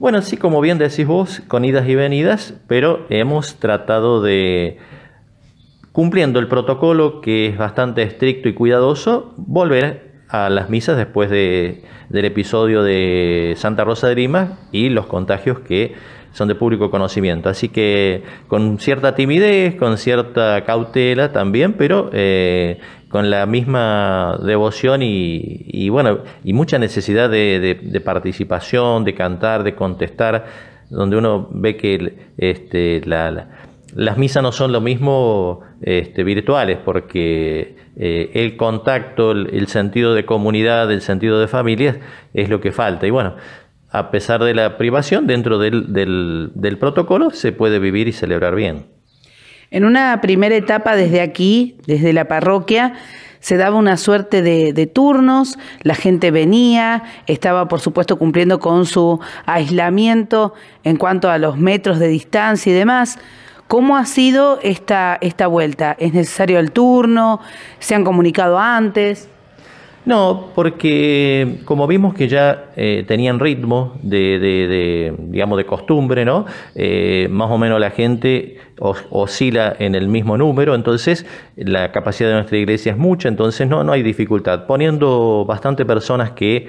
Bueno, sí, como bien decís vos, con idas y venidas, pero hemos tratado de, cumpliendo el protocolo que es bastante estricto y cuidadoso, volver a las misas después de, del episodio de Santa Rosa de Lima y los contagios que son de público conocimiento. Así que con cierta timidez, con cierta cautela también, pero eh, con la misma devoción y, bueno, y mucha necesidad de, participación, de cantar, de contestar, donde uno ve que este, la, las misas no son lo mismo este, virtuales, porque eh, el contacto, el, sentido de comunidad, el sentido de familia es lo que falta. Y bueno, a pesar de la privación, dentro del protocolo se puede vivir y celebrar bien. En una primera etapa desde aquí, desde la parroquia, se daba una suerte de, turnos, la gente venía, estaba por supuesto cumpliendo con su aislamiento en cuanto a los metros de distancia y demás. ¿Cómo ha sido esta, esta vuelta? ¿Es necesario el turno? ¿Se han comunicado antes? No, porque como vimos que ya eh, tenían ritmo de, de, digamos, de costumbre, ¿no? Eh, más o menos la gente oscila en el mismo número, entonces la capacidad de nuestra iglesia es mucha, entonces no, no hay dificultad. Poniendo bastante personas que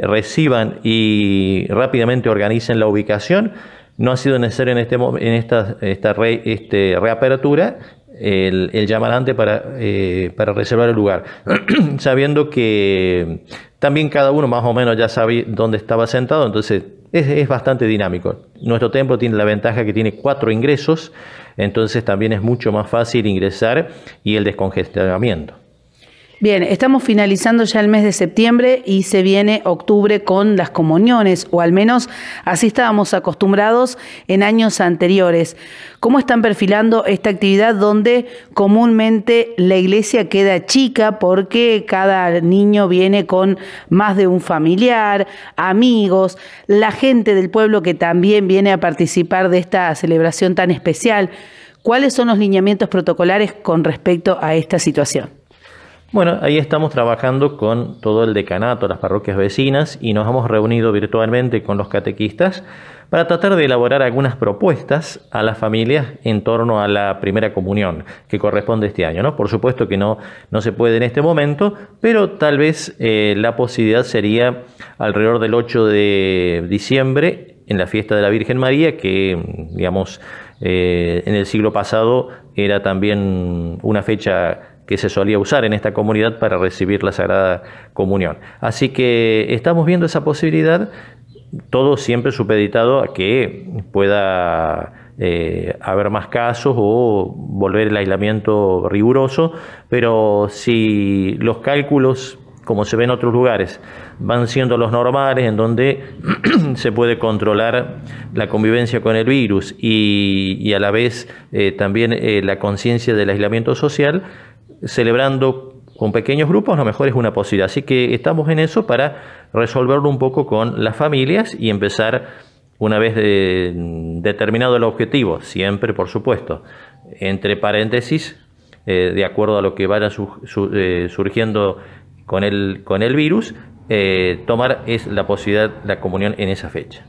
reciban y rápidamente organicen la ubicación, no ha sido necesario en, este esta, esta este, reapertura el, el llamarante para, eh, para reservar el lugar, sabiendo que también cada uno más o menos ya sabe dónde estaba sentado, entonces es, es, bastante dinámico. Nuestro templo tiene la ventaja que tiene cuatro ingresos, entonces también es mucho más fácil ingresar y el descongestionamiento. Bien, estamos finalizando ya el mes de septiembre y se viene octubre con las comuniones, o al menos así estábamos acostumbrados en años anteriores. ¿Cómo están perfilando esta actividad donde comúnmente la iglesia queda chica porque cada niño viene con más de un familiar, amigos, la gente del pueblo que también viene a participar de esta celebración tan especial? ¿Cuáles son los lineamientos protocolares con respecto a esta situación? Bueno, ahí estamos trabajando con todo el decanato, las parroquias vecinas y nos hemos reunido virtualmente con los catequistas para tratar de elaborar algunas propuestas a las familias en torno a la primera comunión que corresponde este año. ¿no? Por supuesto que no, no se puede en este momento, pero tal vez eh, la posibilidad sería alrededor del 8 de diciembre en la fiesta de la Virgen María, que digamos eh, en el siglo pasado era también una fecha que se solía usar en esta comunidad para recibir la Sagrada Comunión. Así que estamos viendo esa posibilidad, todo siempre supeditado a que pueda eh, haber más casos o volver el aislamiento riguroso, pero si los cálculos como se ve en otros lugares, van siendo los normales en donde se puede controlar la convivencia con el virus y, a la vez eh, también eh, la conciencia del aislamiento social, celebrando con pequeños grupos, a lo mejor es una posibilidad. Así que estamos en eso para resolverlo un poco con las familias y empezar, una vez determinado el objetivo, siempre por supuesto, entre paréntesis, eh, de acuerdo a lo que vaya eh, surgiendo con el, virus, eh, tomar es la posibilidad, la comunión en esa fecha.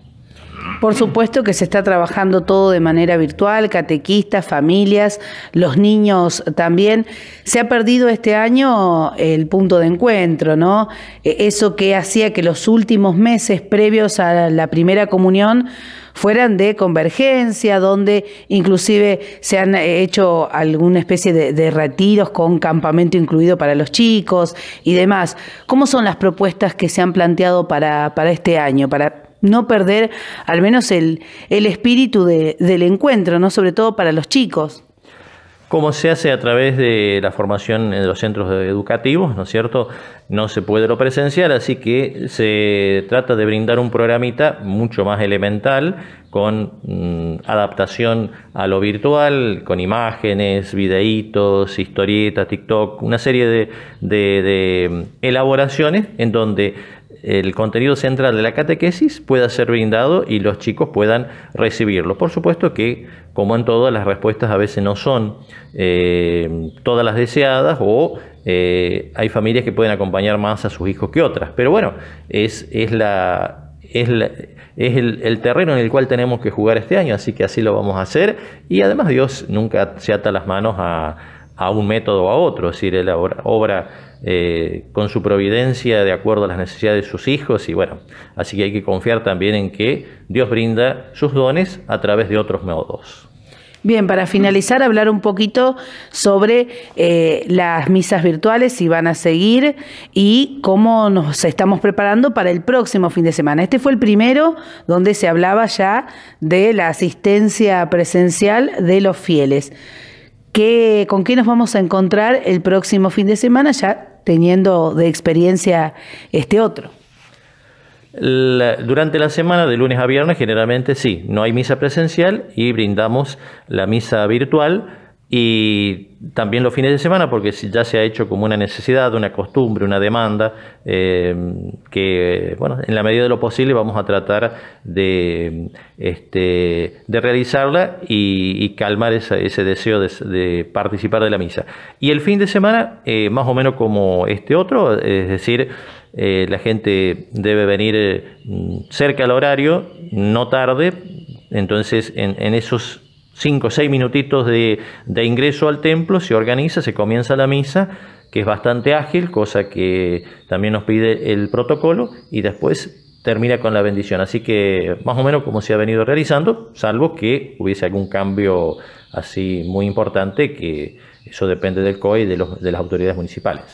Por supuesto que se está trabajando todo de manera virtual, catequistas, familias, los niños también. Se ha perdido este año el punto de encuentro, ¿no? E-, eso que hacía que los últimos meses previos a la primera comunión fueran de convergencia, donde inclusive se han hecho alguna especie de, retiros con campamento incluido para los chicos y demás. ¿Cómo son las propuestas que se han planteado para, para este año, para no perder al menos el, espíritu del encuentro, ¿no? sobre todo para los chicos. Como se hace a través de la formación en los centros educativos, ¿no es cierto? No se puede lo presencial, así que se trata de brindar un programita mucho más elemental, con mm, adaptación a lo virtual, con imágenes, videitos, historietas, TikTok, una serie de mm, elaboraciones en donde el contenido central de la catequesis pueda ser brindado y los chicos puedan recibirlo. Por supuesto que, como en todas las respuestas a veces no son eh, todas las deseadas o eh, hay familias que pueden acompañar más a sus hijos que otras. Pero bueno, es, es la, es, el, el, terreno en el cual tenemos que jugar este año, así que así lo vamos a hacer. Y además Dios nunca se ata las manos a, a un método o a otro, es decir, él obra eh, con su providencia de acuerdo a las necesidades de sus hijos y bueno, así que hay que confiar también en que Dios brinda sus dones a través de otros modos. Bien, para finalizar, hablar un poquito sobre eh, las misas virtuales, si van a seguir y cómo nos estamos preparando para el próximo fin de semana. Este fue el primero donde se hablaba ya de la asistencia presencial de los fieles. ¿Con qué nos vamos a encontrar el próximo fin de semana ya teniendo de experiencia este otro? durante la semana, de lunes a viernes, generalmente sí, no hay misa presencial y brindamos la misa virtual y también los fines de semana porque ya se ha hecho como una necesidad, una costumbre, una demanda eh, que bueno, en la medida de lo posible vamos a tratar de, este, de realizarla y, calmar ese deseo de, participar de la misa. Y el fin de semana, eh, más o menos como este otro, es decir, eh, la gente debe venir mm, cerca al horario, no tarde, entonces en, en esos Cinco o 6 minutitos de, ingreso al templo, se organiza, se comienza la misa, que es bastante ágil, cosa que también nos pide el protocolo, y después termina con la bendición. Así que más o menos como se ha venido realizando, salvo que hubiese algún cambio así muy importante, que eso depende del COE y de, de las autoridades municipales.